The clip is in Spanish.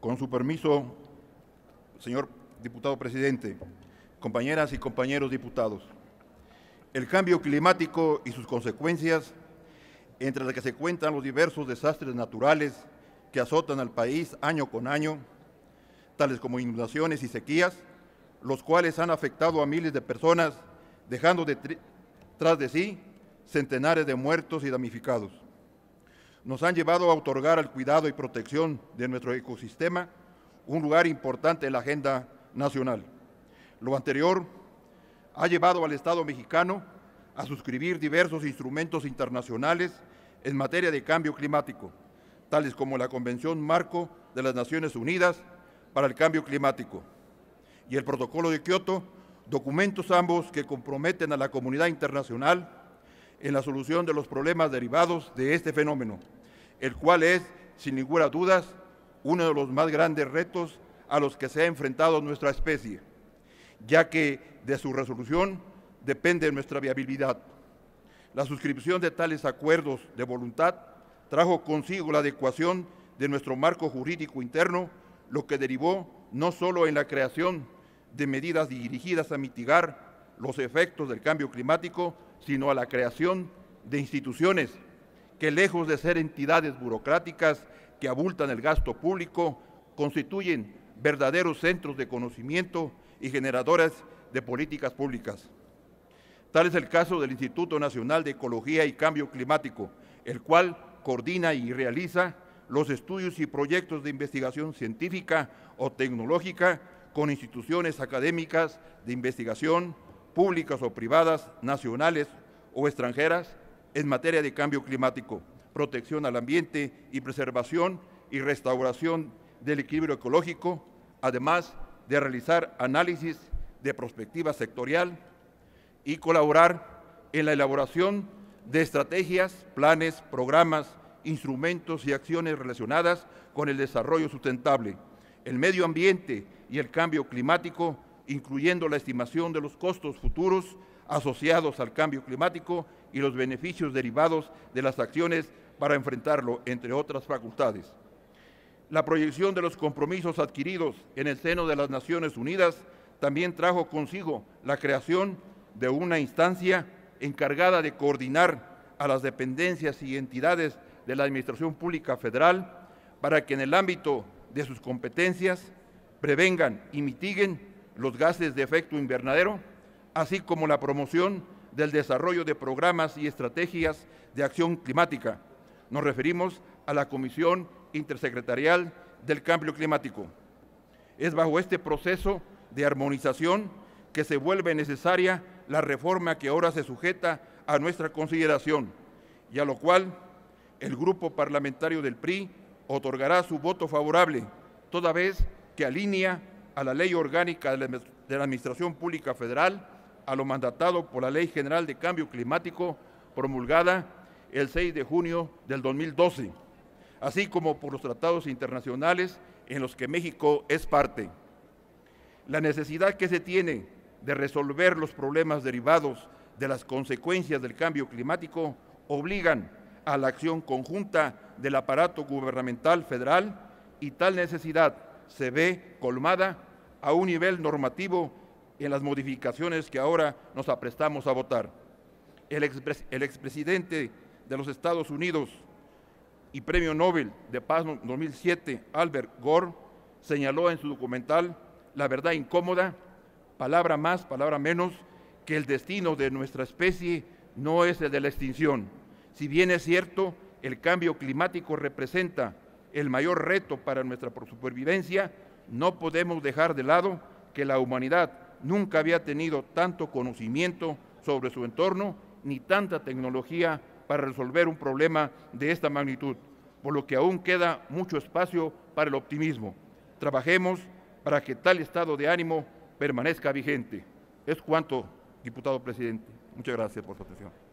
Con su permiso, señor diputado presidente, compañeras y compañeros diputados, el cambio climático y sus consecuencias, entre las que se cuentan los diversos desastres naturales que azotan al país año con año, tales como inundaciones y sequías, los cuales han afectado a miles de personas, dejando detrás de sí centenares de muertos y damnificados nos han llevado a otorgar al cuidado y protección de nuestro ecosistema un lugar importante en la agenda nacional. Lo anterior ha llevado al Estado mexicano a suscribir diversos instrumentos internacionales en materia de cambio climático, tales como la Convención Marco de las Naciones Unidas para el Cambio Climático y el Protocolo de Kioto, documentos ambos que comprometen a la comunidad internacional en la solución de los problemas derivados de este fenómeno el cual es, sin ninguna duda, uno de los más grandes retos a los que se ha enfrentado nuestra especie, ya que de su resolución depende nuestra viabilidad. La suscripción de tales acuerdos de voluntad trajo consigo la adecuación de nuestro marco jurídico interno, lo que derivó no solo en la creación de medidas dirigidas a mitigar los efectos del cambio climático, sino a la creación de instituciones que lejos de ser entidades burocráticas que abultan el gasto público, constituyen verdaderos centros de conocimiento y generadores de políticas públicas. Tal es el caso del Instituto Nacional de Ecología y Cambio Climático, el cual coordina y realiza los estudios y proyectos de investigación científica o tecnológica con instituciones académicas de investigación, públicas o privadas, nacionales o extranjeras, en materia de cambio climático, protección al ambiente y preservación y restauración del equilibrio ecológico, además de realizar análisis de prospectiva sectorial y colaborar en la elaboración de estrategias, planes, programas, instrumentos y acciones relacionadas con el desarrollo sustentable, el medio ambiente y el cambio climático, incluyendo la estimación de los costos futuros asociados al cambio climático y los beneficios derivados de las acciones para enfrentarlo, entre otras facultades. La proyección de los compromisos adquiridos en el seno de las Naciones Unidas también trajo consigo la creación de una instancia encargada de coordinar a las dependencias y entidades de la Administración Pública Federal para que en el ámbito de sus competencias prevengan y mitiguen los gases de efecto invernadero así como la promoción del desarrollo de programas y estrategias de acción climática. Nos referimos a la Comisión Intersecretarial del Cambio Climático. Es bajo este proceso de armonización que se vuelve necesaria la reforma que ahora se sujeta a nuestra consideración y a lo cual el grupo parlamentario del PRI otorgará su voto favorable, toda vez que alinea a la ley orgánica de la Administración Pública Federal a lo mandatado por la Ley General de Cambio Climático promulgada el 6 de junio del 2012, así como por los tratados internacionales en los que México es parte. La necesidad que se tiene de resolver los problemas derivados de las consecuencias del cambio climático obligan a la acción conjunta del aparato gubernamental federal y tal necesidad se ve colmada a un nivel normativo en las modificaciones que ahora nos aprestamos a votar. El, expresidente de los Estados Unidos y Premio Nobel de Paz 2007, Albert Gore, señaló en su documental La verdad incómoda, palabra más, palabra menos, que el destino de nuestra especie no es el de la extinción. Si bien es cierto, el cambio climático representa el mayor reto para nuestra supervivencia, no podemos dejar de lado que la humanidad nunca había tenido tanto conocimiento sobre su entorno ni tanta tecnología para resolver un problema de esta magnitud, por lo que aún queda mucho espacio para el optimismo. Trabajemos para que tal estado de ánimo permanezca vigente. Es cuanto, diputado presidente. Muchas gracias por su atención.